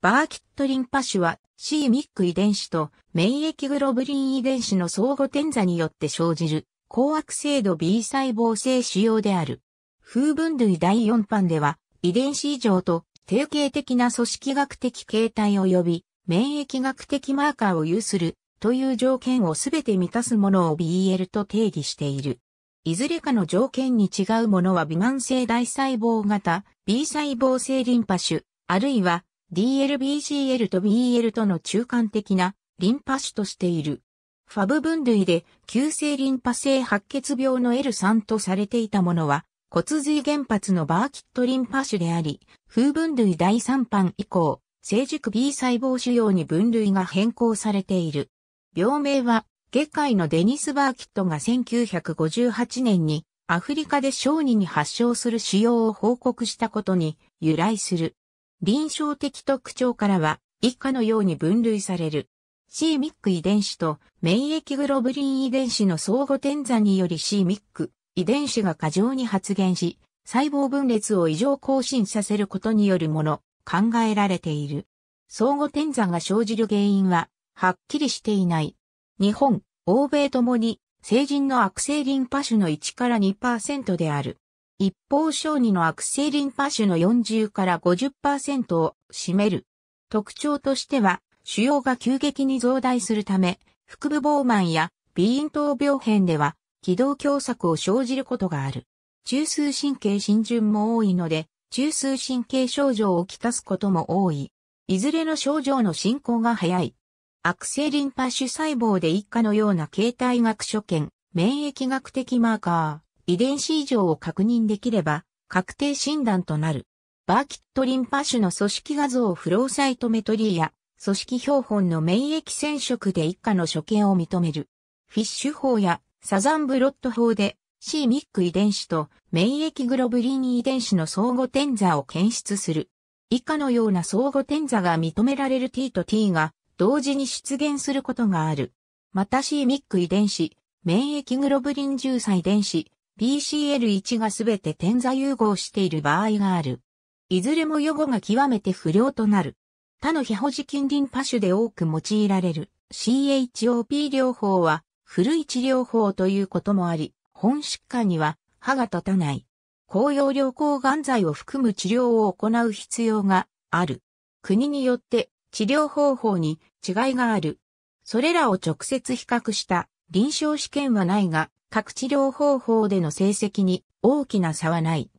バーキットリンパ種は c ミック遺伝子と免疫グロブリン遺伝子の相互転座によって生じる高悪性度 B 細胞性腫瘍である。風分類第4版では遺伝子異常と定型的な組織学的形態及び免疫学的マーカーを有するという条件をすべて満たすものを BL と定義している。いずれかの条件に違うものは微慢性大細胞型 B 細胞性リンパ種あるいは DLBCL と BL との中間的なリンパ種としている。ファブ分類で急性リンパ性白血病の L3 とされていたものは骨髄原発のバーキットリンパ種であり、風分類第3版以降、成熟 B 細胞腫瘍に分類が変更されている。病名は、下界のデニス・バーキットが1958年にアフリカで小児に発症する腫瘍を報告したことに由来する。臨床的特徴からは以下のように分類される。c m i c 遺伝子と免疫グロブリン遺伝子の相互転座により c m i c 遺伝子が過剰に発現し、細胞分裂を異常更新させることによるもの、考えられている。相互転座が生じる原因は、はっきりしていない。日本、欧米ともに、成人の悪性リンパ種の1から2%である。一方小児の悪性リンパ腫の40から50%を占める。特徴としては、腫瘍が急激に増大するため、腹部膨満や鼻咽頭病変では、気道狭窄を生じることがある。中枢神経浸潤も多いので、中枢神経症状をきたすことも多い。いずれの症状の進行が早い。悪性リンパ腫細胞で一家のような形態学所見、免疫学的マーカー。遺伝子異常を確認できれば、確定診断となる。バーキットリンパ種の組織画像フローサイトメトリーや、組織標本の免疫染色で一家の所見を認める。フィッシュ法やサザンブロット法で c ミック遺伝子と免疫グロブリン遺伝子の相互転座を検出する。以下のような相互転座が認められる T と T が同時に出現することがある。また c ミック遺伝子、免疫グロブリン重細遺伝子、BCL1 がすべて点座融合している場合がある。いずれも予後が極めて不良となる。他の非保持近隣パ種で多く用いられる CHOP 療法は古い治療法ということもあり、本疾患には歯が立たない。高用量抗がん剤を含む治療を行う必要がある。国によって治療方法に違いがある。それらを直接比較した臨床試験はないが、各治療方法での成績に大きな差はない。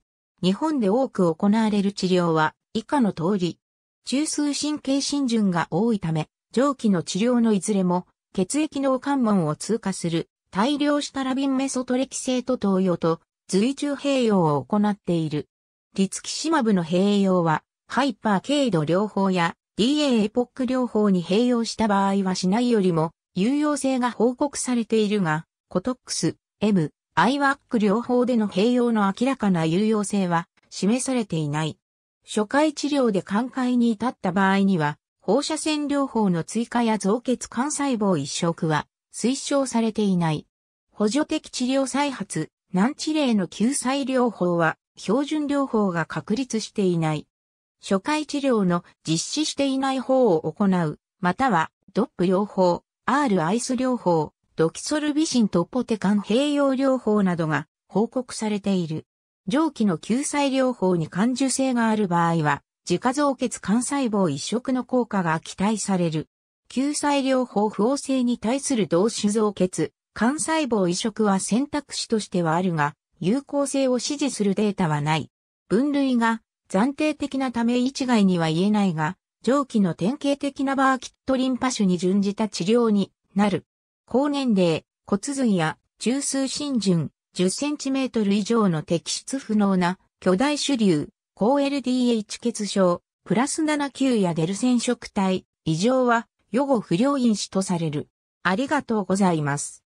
日本で多く行われる治療は以下の通り、中枢神経浸順が多いため、上記の治療のいずれも血液脳関門を通過する大量シタラビンメソトレキセート投与と随中併用を行っている。リツキシマブの併用はハイパー軽度療法や DA エポック療法に併用した場合はしないよりも有用性が報告されているが、コトックス、M、IWAC 両方での併用の明らかな有用性は示されていない。初回治療で寛解に至った場合には、放射線療法の追加や造血幹細胞移植は推奨されていない。補助的治療再発、難治例の救済療法は標準療法が確立していない。初回治療の実施していない方を行う、またはドップ療法、R アイス療法、ドキソルビシンとポテカン併用療法などが報告されている。上記の救済療法に感受性がある場合は、自家造血幹細胞移植の効果が期待される。救済療法不応性に対する同種造血、幹細胞移植は選択肢としてはあるが、有効性を支持するデータはない。分類が暫定的なため一概には言えないが、上記の典型的なバーキットリンパ腫に準じた治療になる。高年齢、骨髄や中枢浸潤、10センチメートル以上の摘出不能な巨大腫瘤、高 LDH 血症、プラス79やデルセン食体、異常は予後不良因子とされる。ありがとうございます。